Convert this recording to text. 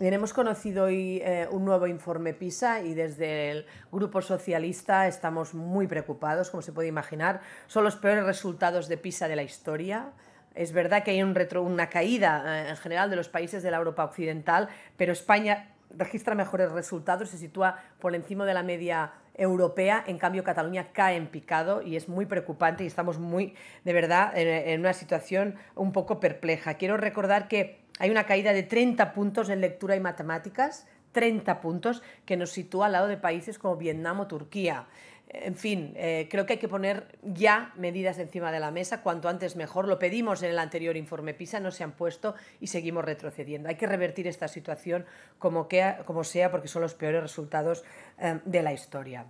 Bien, hemos conocido hoy eh, un nuevo informe PISA y desde el Grupo Socialista estamos muy preocupados, como se puede imaginar. Son los peores resultados de PISA de la historia. Es verdad que hay un retro, una caída eh, en general de los países de la Europa Occidental, pero España registra mejores resultados, se sitúa por encima de la media europea, en cambio Cataluña cae en picado y es muy preocupante y estamos muy, de verdad, en una situación un poco perpleja. Quiero recordar que hay una caída de 30 puntos en lectura y matemáticas, 30 puntos que nos sitúa al lado de países como Vietnam o Turquía. En fin, eh, creo que hay que poner ya medidas encima de la mesa, cuanto antes mejor. Lo pedimos en el anterior informe PISA, no se han puesto y seguimos retrocediendo. Hay que revertir esta situación como, como sea, porque son los peores resultados eh, de la historia.